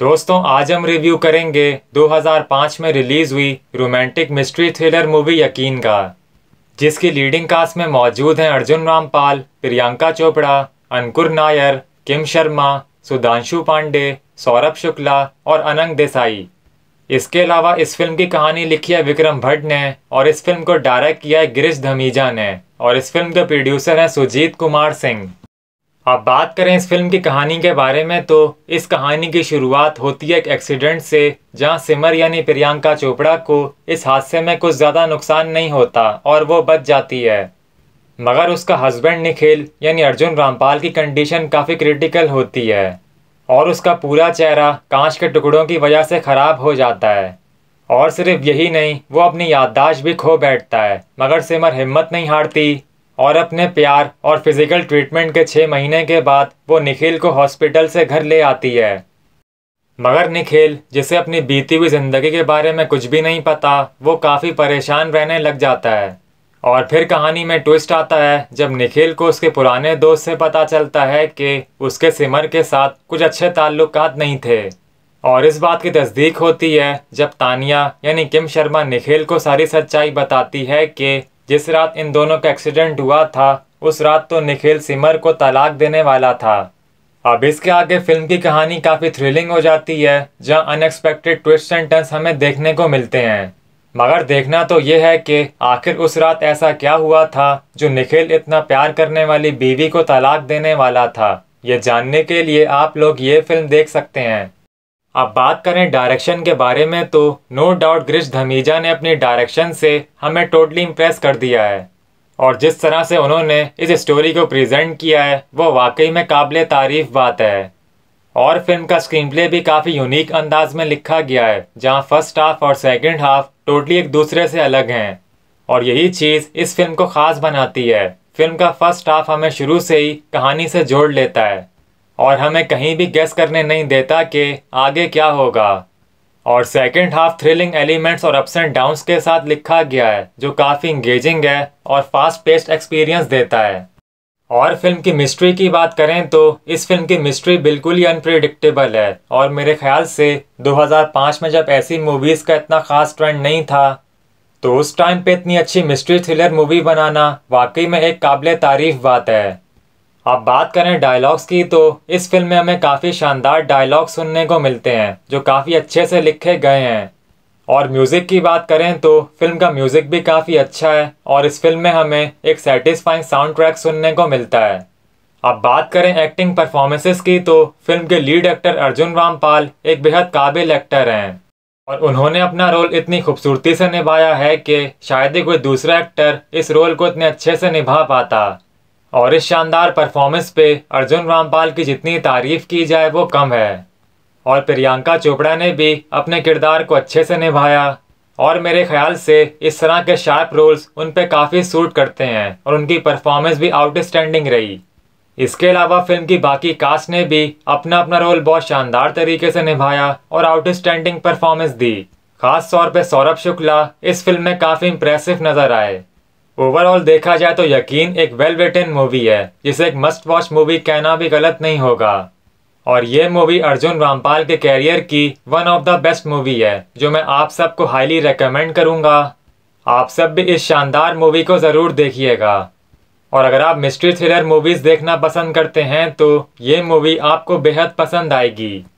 दोस्तों आज हम रिव्यू करेंगे 2005 में रिलीज हुई रोमांटिक मिस्ट्री थ्रिलर मूवी यकीन का जिसकी लीडिंग कास्ट में मौजूद हैं अर्जुन रामपाल प्रियंका चोपड़ा अंकुर नायर किम शर्मा सुधांशु पांडे सौरभ शुक्ला और अनंग देसाई इसके अलावा इस फिल्म की कहानी लिखी है विक्रम भट्ट ने और इस फिल्म को डायरेक्ट किया है गिरीश धमीजा ने और इस फिल्म के प्रोड्यूसर हैं सुजीत कुमार सिंह अब बात करें इस फिल्म की कहानी के बारे में तो इस कहानी की शुरुआत होती है एक एक्सीडेंट से जहां सिमर यानी प्रियंका चोपड़ा को इस हादसे में कुछ ज़्यादा नुकसान नहीं होता और वो बच जाती है मगर उसका हस्बैंड निखिल यानी अर्जुन रामपाल की कंडीशन काफ़ी क्रिटिकल होती है और उसका पूरा चेहरा कांच के टुकड़ों की वजह से ख़राब हो जाता है और सिर्फ यही नहीं वो अपनी याददाश्त भी खो बैठता है मगर सिमर हिम्मत नहीं हारती और अपने प्यार और फिजिकल ट्रीटमेंट के छः महीने के बाद वो निखिल को हॉस्पिटल से घर ले आती है मगर निखिल जिसे अपनी बीती हुई ज़िंदगी के बारे में कुछ भी नहीं पता वो काफ़ी परेशान रहने लग जाता है और फिर कहानी में ट्विस्ट आता है जब निखिल को उसके पुराने दोस्त से पता चलता है कि उसके सिमर के साथ कुछ अच्छे ताल्लुक नहीं थे और इस बात की तस्दीक होती है जब तानिया यानी किम शर्मा निखिल को सारी सच्चाई बताती है कि जिस रात इन दोनों का एक्सीडेंट हुआ था उस रात तो निखिल सिमर को तलाक देने वाला था अब इसके आगे फिल्म की कहानी काफ़ी थ्रिलिंग हो जाती है जहां अनएक्सपेक्टेड ट्विस्ट एंड टर्न्स हमें देखने को मिलते हैं मगर देखना तो ये है कि आखिर उस रात ऐसा क्या हुआ था जो निखिल इतना प्यार करने वाली बीवी को तलाक देने वाला था ये जानने के लिए आप लोग ये फिल्म देख सकते हैं अब बात करें डायरेक्शन के बारे में तो नो डाउट ग्रिश धमीजा ने अपनी डायरेक्शन से हमें टोटली इम्प्रेस कर दिया है और जिस तरह से उन्होंने इस स्टोरी को प्रेजेंट किया है वो वाकई में काबिल तारीफ बात है और फिल्म का स्क्रीन प्ले भी काफ़ी यूनिक अंदाज में लिखा गया है जहाँ फर्स्ट हाफ और सेकेंड हाफ टोटली एक दूसरे से अलग हैं और यही चीज़ इस फिल्म को ख़ास बनाती है फिल्म का फर्स्ट हाफ हमें शुरू से ही कहानी से जोड़ लेता है और हमें कहीं भी गैस करने नहीं देता कि आगे क्या होगा और सेकेंड हाफ थ्रिलिंग एलिमेंट्स और अप्स एंड डाउन्स के साथ लिखा गया है जो काफ़ी इंगेजिंग है और फास्ट पेस्ट एक्सपीरियंस देता है और फिल्म की मिस्ट्री की बात करें तो इस फिल्म की मिस्ट्री बिल्कुल ही अनप्रिडिक्टेबल है और मेरे ख्याल से 2005 में जब ऐसी मूवीज़ का इतना ख़ास ट्रेंड नहीं था तो उस टाइम पे इतनी अच्छी मिस्ट्री थ्रिलर मूवी बनाना वाकई में एक काबिल तारीफ बात है अब बात करें डायलॉग्स की तो इस फिल्म में हमें काफ़ी शानदार डायलॉग सुनने को मिलते हैं जो काफ़ी अच्छे से लिखे गए हैं और म्यूज़िक की बात करें तो फिल्म का म्यूज़िक भी काफ़ी अच्छा है और इस फिल्म में हमें एक सेटिस्फाइंग साउंड ट्रैक सुनने को मिलता है अब बात करें एक्टिंग परफॉर्मेंसेस की तो फिल्म के लीड एक्टर अर्जुन रामपाल एक बेहद काबिल एक्टर हैं और उन्होंने अपना रोल इतनी खूबसूरती से निभाया है कि शायद ही कोई दूसरा एक्टर इस रोल को इतने अच्छे से निभा पाता और इस शानदार परफॉर्मेंस पे अर्जुन रामपाल की जितनी तारीफ की जाए वो कम है और प्रियंका चोपड़ा ने भी अपने किरदार को अच्छे से निभाया और मेरे ख्याल से इस तरह के शार्प रोल्स उन पर काफ़ी सूट करते हैं और उनकी परफॉर्मेंस भी आउटस्टैंडिंग रही इसके अलावा फिल्म की बाकी कास्ट ने भी अपना अपना रोल बहुत शानदार तरीके से निभाया और आउटस्टैंडिंग परफॉर्मेंस दी खास तौर पे सौरभ शुक्ला इस फिल्म में काफ़ी इम्प्रेसिव नज़र आए ओवरऑल देखा जाए तो यकीन एक वेल रिटन मूवी है जिसे एक मस्ट वॉच मूवी कहना भी गलत नहीं होगा और ये मूवी अर्जुन रामपाल के कैरियर की one of the best movie है जो मैं आप सबको हाईली रिकमेंड करूँगा आप सब भी इस शानदार मूवी को ज़रूर देखिएगा और अगर आप मिस्ट्री थ्रिलर मूवीज़ देखना पसंद करते हैं तो ये मूवी आपको बेहद पसंद आएगी